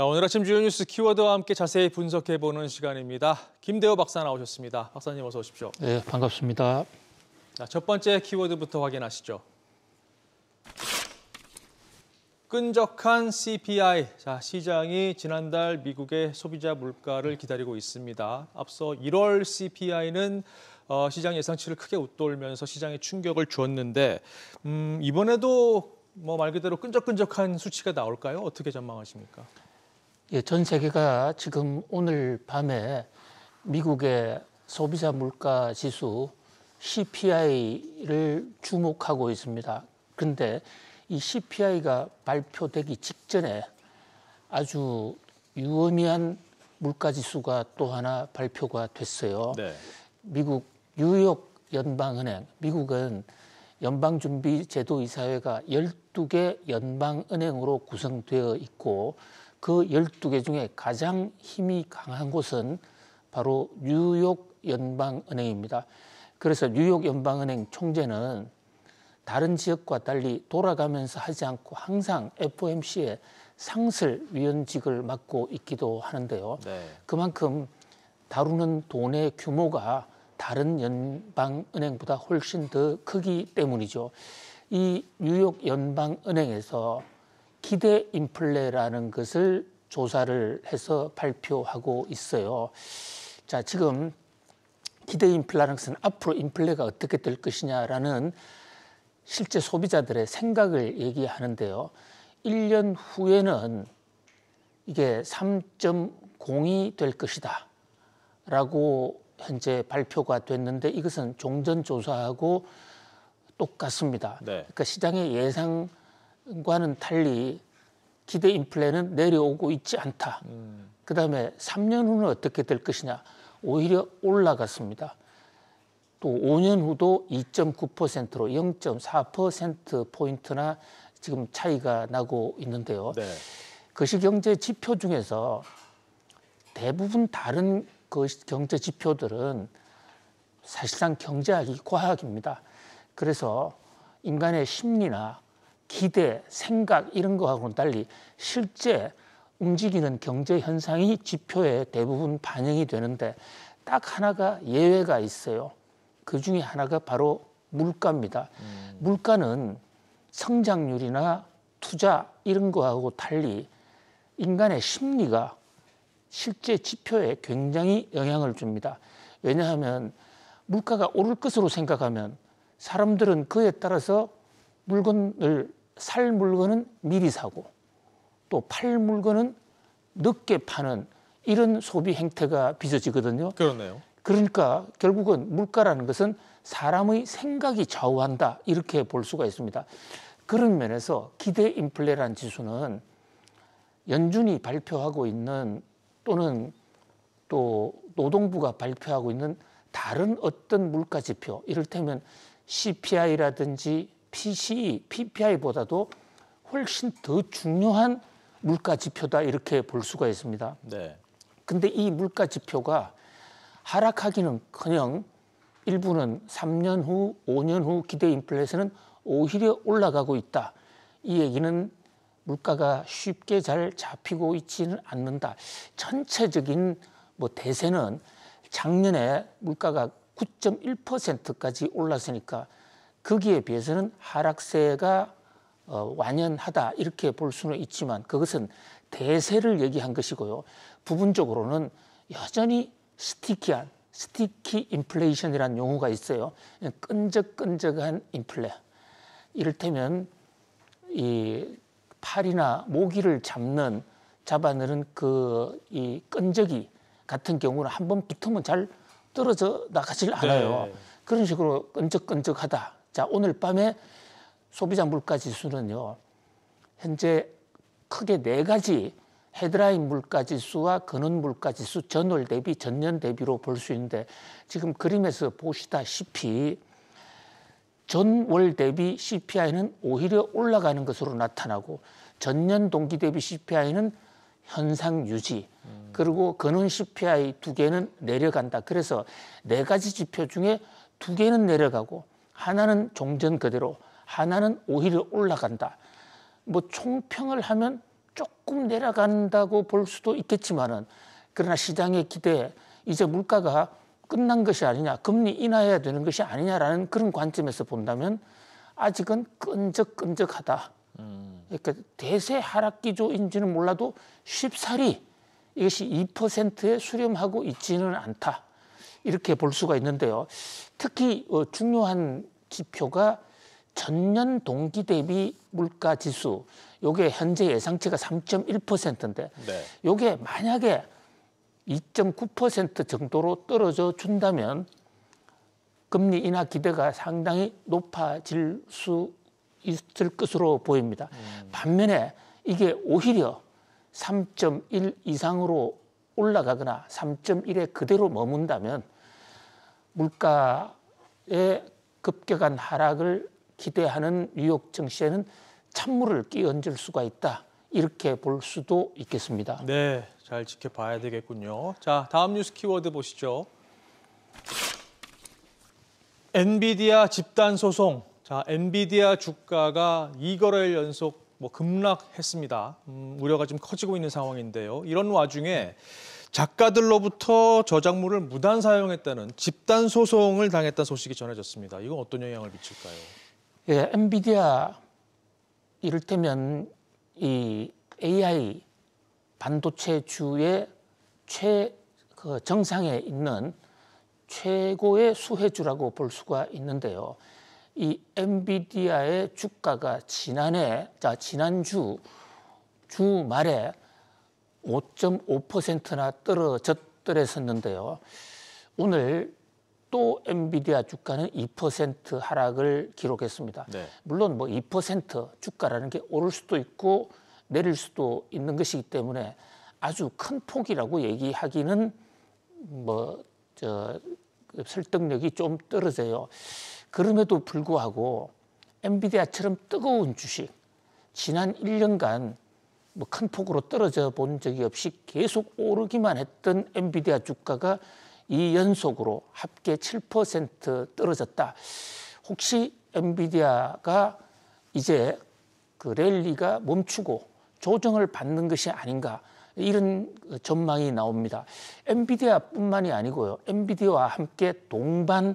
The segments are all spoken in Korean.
오늘 아침 주요 뉴스 키워드와 함께 자세히 분석해보는 시간입니다. 김대호 박사 나오셨습니다. 박사님 어서 오십시오. 네, 반갑습니다. 자, 첫 번째 키워드부터 확인하시죠. 끈적한 CPI. 자, 시장이 지난달 미국의 소비자 물가를 기다리고 있습니다. 앞서 1월 CPI는 어, 시장 예상치를 크게 웃돌면서 시장에 충격을 주었는데 음, 이번에도 뭐말 그대로 끈적끈적한 수치가 나올까요? 어떻게 전망하십니까? 예, 전 세계가 지금 오늘 밤에 미국의 소비자 물가 지수 CPI를 주목하고 있습니다. 그런데 이 CPI가 발표되기 직전에 아주 유의미한 물가 지수가 또 하나 발표가 됐어요. 네. 미국 뉴욕 연방은행, 미국은 연방준비제도이사회가 12개 연방은행으로 구성되어 있고 그 열두 개 중에 가장 힘이 강한 곳은 바로 뉴욕 연방은행입니다. 그래서 뉴욕 연방은행 총재는 다른 지역과 달리 돌아가면서 하지 않고 항상 FOMC의 상설위원직을 맡고 있기도 하는데요. 네. 그만큼 다루는 돈의 규모가 다른 연방은행보다 훨씬 더 크기 때문이죠. 이 뉴욕 연방은행에서 기대 인플레라는 것을 조사를 해서 발표하고 있어요. 자, 지금 기대 인플레라는 것은 앞으로 인플레가 어떻게 될 것이냐라는 실제 소비자들의 생각을 얘기하는데요. 1년 후에는 이게 3.0이 될 것이다. 라고 현재 발표가 됐는데 이것은 종전조사하고 똑같습니다. 네. 그러니까 시장의 예상 과는 달리 기대 인플레는 내려오고 있지 않다. 음. 그 다음에 3년 후는 어떻게 될 것이냐. 오히려 올라갔습니다. 또 5년 후도 2.9%로 0.4%포인트나 지금 차이가 나고 있는데요. 네. 거시경제 지표 중에서 대부분 다른 거시 그 경제 지표들은 사실상 경제학이 과학입니다. 그래서 인간의 심리나 기대, 생각 이런 거하고는 달리 실제 움직이는 경제 현상이 지표에 대부분 반영이 되는데 딱 하나가 예외가 있어요. 그 중에 하나가 바로 물가입니다. 음. 물가는 성장률이나 투자 이런 거하고 달리 인간의 심리가 실제 지표에 굉장히 영향을 줍니다. 왜냐하면 물가가 오를 것으로 생각하면 사람들은 그에 따라서 물건을 살 물건은 미리 사고 또 팔 물건은 늦게 파는 이런 소비 행태가 빚어지거든요. 그러네요. 그러니까 결국은 물가라는 것은 사람의 생각이 좌우한다 이렇게 볼 수가 있습니다. 그런 면에서 기대 인플레라는 지수는 연준이 발표하고 있는 또는 또 노동부가 발표하고 있는 다른 어떤 물가 지표 이를테면 CPI라든지 PCE, PPI보다도 훨씬 더 중요한 물가 지표다 이렇게 볼 수가 있습니다. 네. 근데 이 물가 지표가 하락하기는 커녕 일부는 3년 후, 5년 후 기대 인플레이션은 오히려 올라가고 있다. 이 얘기는 물가가 쉽게 잘 잡히고 있지는 않는다. 전체적인 뭐 대세는 작년에 물가가 9.1%까지 올랐으니까 거기에 비해서는 하락세가 어, 완연하다 이렇게 볼 수는 있지만 그것은 대세를 얘기한 것이고요. 부분적으로는 여전히 스티키한 스티키 인플레이션이라는 용어가 있어요. 끈적끈적한 인플레. 이를테면 이 팔이나 모기를 잡는 잡아내는 그이 끈적이 같은 경우는 한 번 붙으면 잘 떨어져 나가질 네. 않아요. 네. 그런 식으로 끈적끈적하다 자, 오늘 밤에 소비자 물가 지수는요. 현재 크게 네 가지 헤드라인 물가 지수와 근원 물가 지수 전월 대비 전년 대비로 볼 수 있는데 지금 그림에서 보시다시피 전월 대비 CPI는 오히려 올라가는 것으로 나타나고 전년 동기 대비 CPI는 현상 유지 그리고 근원 CPI 두 개는 내려간다. 그래서 네 가지 지표 중에 두 개는 내려가고 하나는 종전 그대로, 하나는 오히려 올라간다. 뭐 총평을 하면 조금 내려간다고 볼 수도 있겠지만은 그러나 시장의 기대, 이제 물가가 끝난 것이 아니냐, 금리 인하해야 되는 것이 아니냐라는 그런 관점에서 본다면 아직은 끈적끈적하다. 음. 그러니까 대세 하락 기조인지는 몰라도 쉽사리 이것이 2%에 수렴하고 있지는 않다. 이렇게 볼 수가 있는데요. 특히 어, 중요한 지표가 전년 동기 대비 물가 지수 요게 현재 예상치가 3.1%인데 네. 요게 만약에 2.9% 정도로 떨어져 준다면 금리 인하 기대가 상당히 높아질 수 있을 것으로 보입니다. 음. 반면에 이게 오히려 3.1 이상으로 올라가거나 3.1에 그대로 머문다면 물가의 급격한 하락을 기대하는 뉴욕 증시에는 찬물을 끼얹을 수가 있다. 이렇게 볼 수도 있겠습니다. 네, 잘 지켜봐야 되겠군요. 자, 다음 뉴스 키워드 보시죠. 엔비디아 집단 소송. 자, 엔비디아 주가가 2거래일 연속 뭐 급락했습니다. 음, 우려가 좀 커지고 있는 상황인데요. 이런 와중에 작가들로부터 저작물을 무단 사용했다는 집단 소송을 당했다는 소식이 전해졌습니다. 이건 어떤 영향을 미칠까요? 예, 엔비디아 이를테면 이 AI 반도체주의 최 그 정상에 있는 최고의 수혜주라고 볼 수가 있는데요. 이 엔비디아의 주가가 지난해, 자, 지난주 주말에 5.5%나 떨어졌더랬었는데요. 오늘 또 엔비디아 주가는 2% 하락을 기록했습니다. 네. 물론 뭐 2% 주가라는 게 오를 수도 있고 내릴 수도 있는 것이기 때문에 아주 큰 폭이라고 얘기하기는 뭐저 그 설득력이 좀 떨어져요. 그럼에도 불구하고 엔비디아처럼 뜨거운 주식 지난 1년간 뭐큰 폭으로 떨어져 본 적이 없이 계속 오르기만 했던 엔비디아 주가가 이 연속으로 합계 7% 떨어졌다. 혹시 엔비디아가 이제 그 랠리가 멈추고 조정을 받는 것이 아닌가 이런 전망이 나옵니다. 엔비디아뿐만이 아니고요. 엔비디아와 함께 동반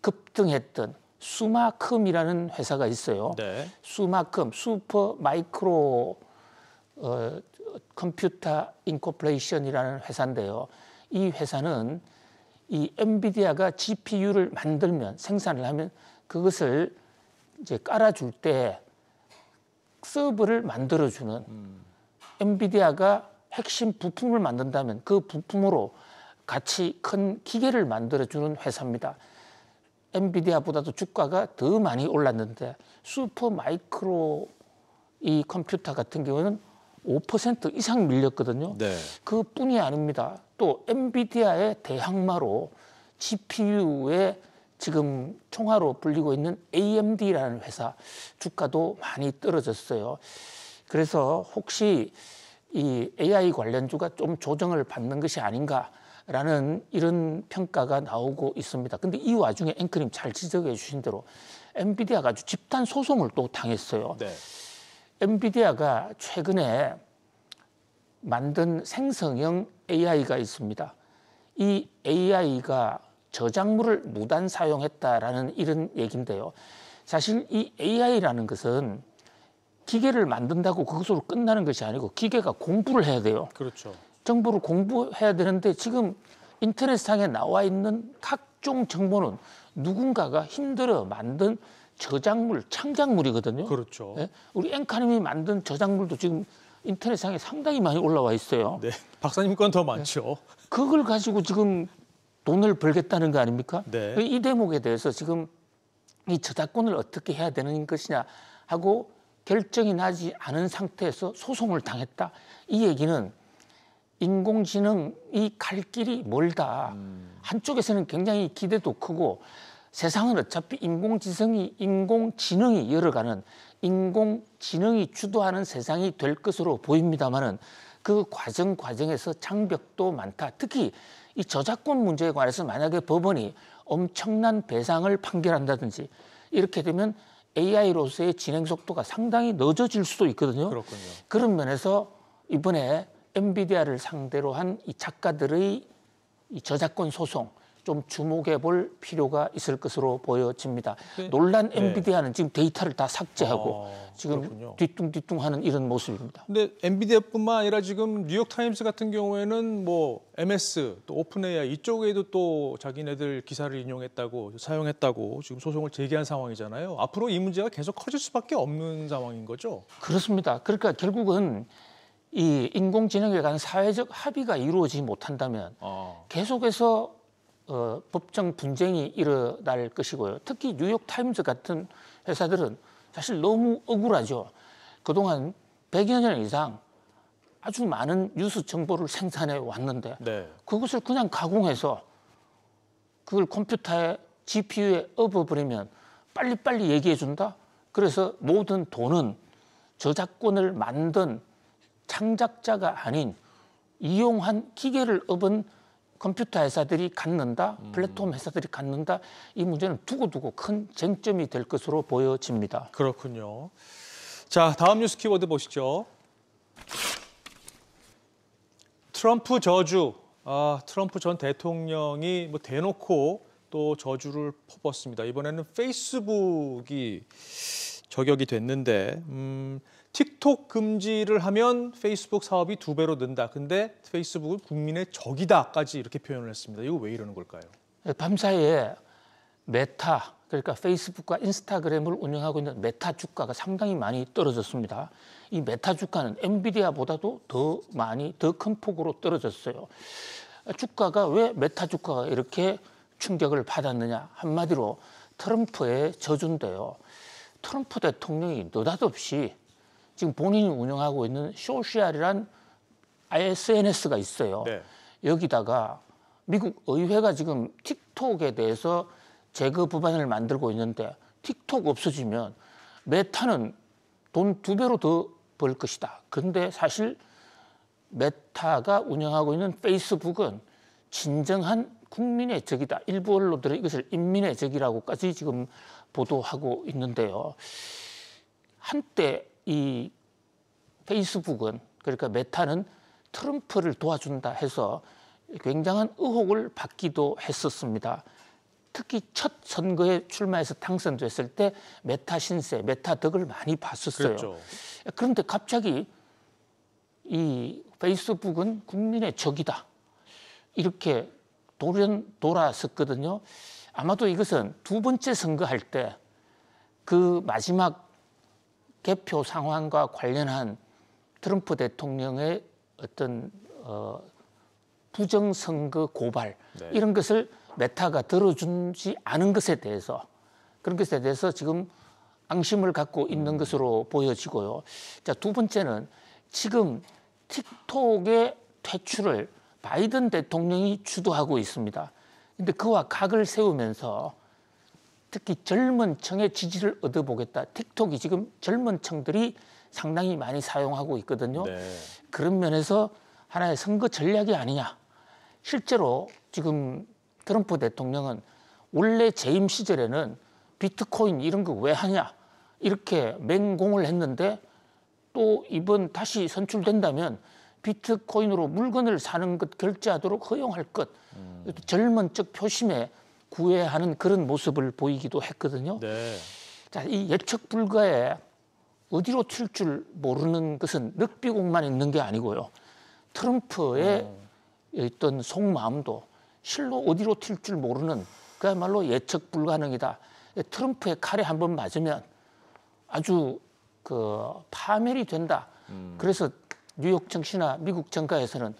급등했던 수마큼이라는 회사가 있어요. 네. 수마큼 슈퍼 마이크로 어, 컴퓨터 인코플레이션이라는 회사인데요. 이 회사는 이 엔비디아가 GPU를 만들면 생산을 하면 그것을 이제 깔아줄 때 서버를 만들어주는 음. 엔비디아가 핵심 부품을 만든다면 그 부품으로 같이 큰 기계를 만들어주는 회사입니다. 엔비디아보다도 주가가 더 많이 올랐는데 슈퍼마이크로 이 컴퓨터 같은 경우는 5% 이상 밀렸거든요. 네. 그뿐이 아닙니다. 또 엔비디아의 대항마로 GPU의 지금 총화로 불리고 있는 AMD라는 회사 주가도 많이 떨어졌어요. 그래서 혹시 이 AI 관련주가 좀 조정을 받는 것이 아닌가 라는 이런 평가가 나오고 있습니다. 근데 이 와중에 앵크님 잘 지적해 주신 대로 엔비디아가 아주 집단 소송을 또 당했어요. 네. 엔비디아가 최근에 만든 생성형 AI가 있습니다. 이 AI가 저작물을 무단 사용했다라는 이런 얘기인데요. 사실 이 AI라는 것은 기계를 만든다고 그것으로 끝나는 것이 아니고 기계가 공부를 해야 돼요. 그렇죠. 정보를 공부해야 되는데 지금 인터넷상에 나와 있는 각종 정보는 누군가가 힘들어 만든 저작물, 창작물이거든요. 그렇죠. 네? 우리 앵카님이 만든 저작물도 지금 인터넷상에 상당히 많이 올라와 있어요. 네, 박사님 건 더 많죠. 네. 그걸 가지고 지금 돈을 벌겠다는 거 아닙니까? 네. 이 대목에 대해서 지금 이 저작권을 어떻게 해야 되는 것이냐 하고 결정이 나지 않은 상태에서 소송을 당했다. 이 얘기는 인공지능이 갈 길이 멀다. 음. 한쪽에서는 굉장히 기대도 크고 세상은 어차피 인공지성이 인공지능이 열어가는 인공지능이 주도하는 세상이 될 것으로 보입니다만은 그 과정 과정에서 장벽도 많다. 특히 이 저작권 문제에 관해서 만약에 법원이 엄청난 배상을 판결한다든지 이렇게 되면 AI로서의 진행 속도가 상당히 늦어질 수도 있거든요. 그렇군요. 그런 면에서 이번에 엔비디아를 상대로 한 이 작가들의 이 저작권 소송 좀 주목해 볼 필요가 있을 것으로 보여집니다. 네. 논란 네. 엔비디아는 네. 지금 데이터를 다 삭제하고 아, 지금 그렇군요. 뒤뚱뒤뚱하는 이런 모습입니다. 근데 엔비디아뿐만 아니라 지금 뉴욕 타임스 같은 경우에는 뭐 MS 또 오픈 AI 이쪽에도 또 자기네들 기사를 인용했다고 사용했다고 지금 소송을 제기한 상황이잖아요. 앞으로 이 문제가 계속 커질 수밖에 없는 상황인 거죠. 그렇습니다. 그러니까 결국은 이 인공지능에 관한 사회적 합의가 이루어지지 못한다면 어. 계속해서 어, 법정 분쟁이 일어날 것이고요. 특히 뉴욕 타임즈 같은 회사들은 사실 너무 억울하죠. 그동안 100여 년 이상 아주 많은 뉴스 정보를 생산해 왔는데 네. 그것을 그냥 가공해서 그걸 컴퓨터에 GPU에 업어버리면 빨리빨리 얘기해 준다. 그래서 모든 돈은 저작권을 만든 창작자가 아닌 이용한 기계를 업은 컴퓨터 회사들이 갖는다, 음. 플랫폼 회사들이 갖는다 이 문제는 두고두고 큰 쟁점이 될 것으로 보여집니다. 그렇군요. 자, 다음 뉴스 키워드 보시죠. 트럼프 저주. 아, 트럼프 전 대통령이 뭐 대놓고 또 저주를 퍼붓습니다. 이번에는 페이스북이 저격이 됐는데 음, 틱톡 금지를 하면 페이스북 사업이 두 배로 는다. 근데 페이스북은 국민의 적이다까지 이렇게 표현을 했습니다. 이거 왜 이러는 걸까요? 예, 밤사이에 메타 그러니까 페이스북과 인스타그램을 운영하고 있는 메타 주가가 상당히 많이 떨어졌습니다. 이 메타 주가는 엔비디아보다도 더 많이 더 큰 폭으로 떨어졌어요. 주가가 왜 메타 주가가 이렇게 충격을 받았느냐 한마디로 트럼프의 저준데요. 트럼프 대통령이 느닷없이 지금 본인이 운영하고 있는 쇼시알이란 ISNS가 있어요. 네. 여기다가 미국 의회가 지금 틱톡에 대해서 제거 법안을 만들고 있는데 틱톡 없어지면 메타는 돈 두 배로 더 벌 것이다. 근데 사실 메타가 운영하고 있는 페이스북은 진정한 국민의 적이다. 일부 언론들은 이것을 인민의 적이라고까지 지금 보도하고 있는데요. 한때 이 페이스북은 그러니까 메타는 트럼프를 도와준다 해서 굉장한 의혹을 받기도 했었습니다. 특히 첫 선거에 출마해서 당선됐을 때 메타 신세, 메타 덕을 많이 봤었어요. 그랬죠. 그런데 갑자기 이 페이스북은 국민의 적이다. 이렇게 돌연 돌아섰거든요. 아마도 이것은 두 번째 선거할 때 그 마지막 개표 상황과 관련한 트럼프 대통령의 어떤 어, 부정선거 고발 네. 이런 것을 메타가 들어주지 않은 것에 대해서 그런 것에 대해서 지금 앙심을 갖고 있는 음. 것으로 보여지고요. 자, 두 번째는 지금 틱톡의 퇴출을 바이든 대통령이 주도하고 있습니다. 근데 그와 각을 세우면서 특히 젊은 층의 지지를 얻어보겠다. 틱톡이 지금 젊은 층들이 상당히 많이 사용하고 있거든요. 네. 그런 면에서 하나의 선거 전략이 아니냐. 실제로 지금 트럼프 대통령은 원래 재임 시절에는 비트코인 이런 거 왜 하냐 이렇게 맹공을 했는데 또 이번 다시 선출된다면 비트코인으로 물건을 사는 것 결제하도록 허용할 것 음. 젊은 적 표심에 구애하는 그런 모습을 보이기도 했거든요. 네. 자, 이 예측 불가에 어디로 튈 줄 모르는 것은 늑비공만 있는 게 아니고요. 트럼프의 음. 있던 속마음도 실로 어디로 튈 줄 모르는 그야말로 예측 불가능이다. 트럼프의 칼에 한번 맞으면 아주 그 파멸이 된다. 음. 그래서 뉴욕 정치나 미국 정가에서는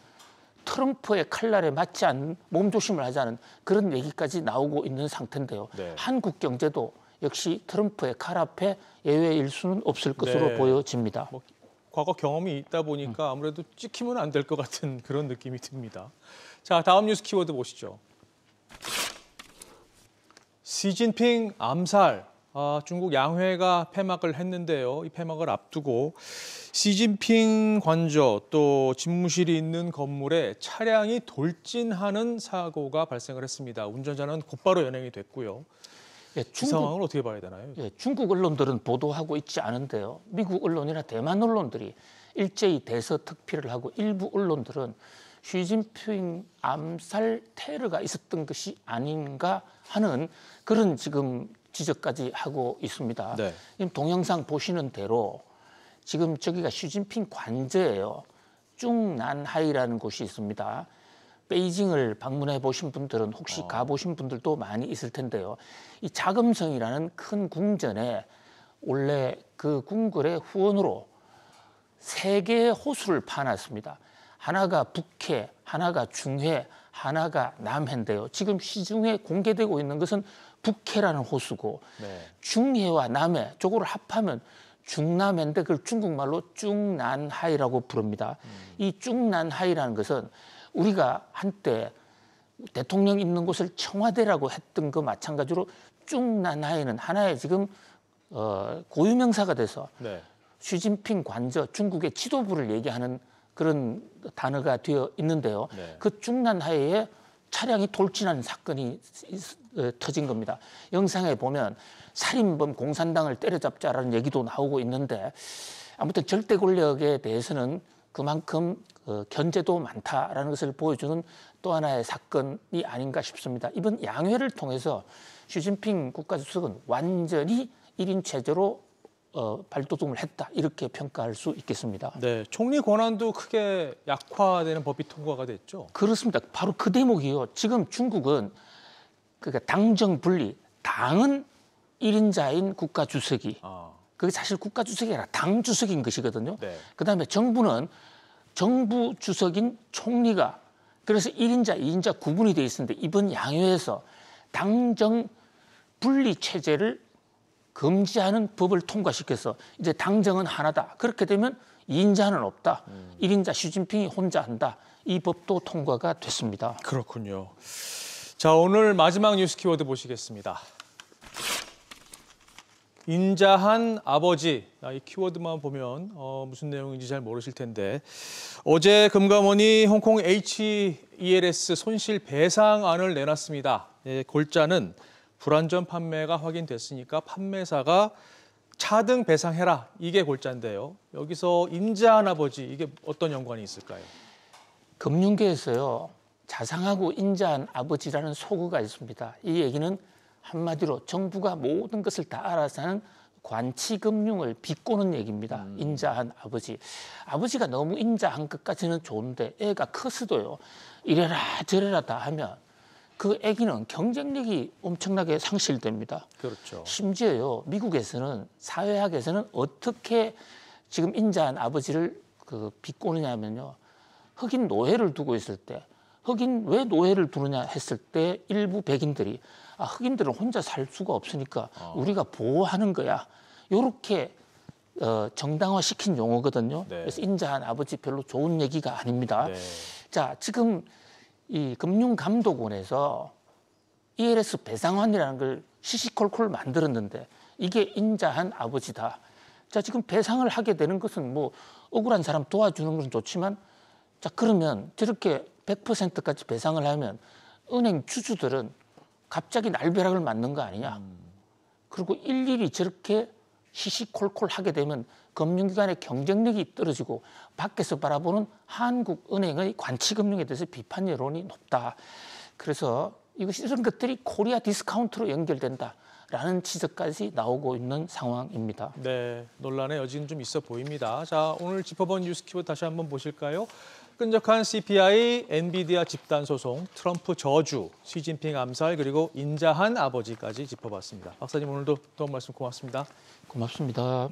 트럼프의 칼날에 맞지 않는 몸조심을 하자는 그런 얘기까지 나오고 있는 상태인데요. 네. 한국 경제도 역시 트럼프의 칼 앞에 예외일 수는 없을 것으로 네. 보여집니다. 뭐, 과거 경험이 있다 보니까 아무래도 찍히면 안 될 것 같은 그런 느낌이 듭니다. 자, 다음 뉴스 키워드 보시죠. 시진핑 암살 아, 중국 양회가 폐막을 했는데요. 이 폐막을 앞두고 시진핑 관저 또 집무실이 있는 건물에 차량이 돌진하는 사고가 발생을 했습니다. 운전자는 곧바로 연행이 됐고요. 예, 중국, 이 상황을 어떻게 봐야 되나요? 예, 중국 언론들은 보도하고 있지 않은데요. 미국 언론이나 대만 언론들이 일제히 대서특필을 하고 일부 언론들은 시진핑 암살 테러가 있었던 것이 아닌가 하는 그런 지금 지적까지 하고 있습니다. 네. 지금 동영상 보시는 대로 지금 저기가 시진핑 관저예요. 중난하이라는 곳이 있습니다. 베이징을 방문해 보신 분들은 혹시 어. 아. 가보신 분들도 많이 있을 텐데요. 이 자금성이라는 큰 궁전에 원래 그 궁궐의 후원으로 세 개의 호수를 파놨습니다. 하나가 북해, 하나가 중해, 하나가 남해인데요. 지금 시중에 공개되고 있는 것은 북해라는 호수고 네. 중해와 남해 쪽으로 합하면 중남해인데 그걸 중국말로 중난하이라고 부릅니다. 음. 이 중난하이라는 것은 우리가 한때 대통령 있는 곳을 청와대라고 했던 거 마찬가지로 중난하이는 하나의 지금 어, 고유명사가 돼서 네. 시진핑 관저 중국의 지도부를 얘기하는 그런 단어가 되어 있는데요. 네. 그 중난하에 차량이 돌진하는 사건이 어, 터진 겁니다. 영상에 보면 살인범 공산당을 때려잡자라는 얘기도 나오고 있는데 아무튼 절대 권력에 대해서는 그만큼 어, 견제도 많다라는 것을 보여주는 또 하나의 사건이 아닌가 싶습니다. 이번 양회를 통해서 시진핑 국가주석은 완전히 일인 체제로 어, 발돋움을 했다 이렇게 평가할 수 있겠습니다. 네, 총리 권한도 크게 약화되는 법이 통과가 됐죠. 그렇습니다. 바로 그 대목이요. 지금 중국은 그러니까 당정 분리, 당은 일인자인 국가 주석이 아. 그게 사실 국가 주석이 아니라 당 주석인 것이거든요. 네. 그다음에 정부는 정부 주석인 총리가 그래서 일인자이인자 구분이 돼 있었는데 이번 양회에서 당정 분리 체제를 금지하는 법을 통과시켜서 이제 당정은 하나다. 그렇게 되면 이인자는 없다. 음. 일인자 시진핑이 혼자 한다. 이 법도 통과가 됐습니다. 그렇군요. 자, 오늘 마지막 뉴스 키워드 보시겠습니다. 인자한 아버지 아, 이 키워드만 보면 어, 무슨 내용인지 잘 모르실 텐데 어제 금감원이 홍콩 HELS 손실 배상안을 내놨습니다. 예, 골자는 불완전 판매가 확인됐으니까 판매사가 차등 배상해라 이게 골자인데요. 여기서 임자한 아버지 이게 어떤 연관이 있을까요? 금융계에서요 자상하고 인자한 아버지라는 소구가 있습니다. 이 얘기는 한마디로 정부가 모든 것을 다 알아서 하는 관치금융을 비꼬는 얘기입니다. 음. 인자한 아버지. 아버지가 너무 인자한 것까지는 좋은데 애가 커서도요. 이래라 저래라 다 하면 그 애기는 경쟁력이 엄청나게 상실됩니다. 그렇죠. 심지어요 미국에서는 사회학에서는 어떻게 지금 인자한 아버지를 그 비꼬느냐면요 흑인 노예를 두고 있을 때 흑인 왜 노예를 두느냐 했을 때 일부 백인들이 아 흑인들은 혼자 살 수가 없으니까 어. 우리가 보호하는 거야 이렇게 어, 정당화 시킨 용어거든요. 네. 그래서 인자한 아버지 별로 좋은 얘기가 아닙니다. 네. 자 지금 이 금융감독원에서 ELS 배상환이라는 걸 시시콜콜 만들었는데 이게 인자한 아버지다. 자, 지금 배상을 하게 되는 것은 뭐 억울한 사람 도와주는 것은 좋지만 자, 그러면 저렇게 100%까지 배상을 하면 은행 주주들은 갑자기 날벼락을 맞는 거 아니냐. 음. 그리고 일일이 저렇게 시시콜콜 하게 되면 금융기관의 경쟁력이 떨어지고 밖에서 바라보는 한국은행의 관치금융에 대해서 비판 여론이 높다. 그래서 이것이 이런 것들이 코리아 디스카운트로 연결된다. 라는 지적까지 나오고 있는 상황입니다. 네, 논란의 여지는 좀 있어 보입니다. 자, 오늘 짚어본 뉴스키워드 다시 한번 보실까요? 끈적한 CPI, 엔비디아 집단 소송, 트럼프 저주, 시진핑 암살, 그리고 인자한 아버지까지 짚어봤습니다. 박사님 오늘도 도움 말씀 고맙습니다. 고맙습니다.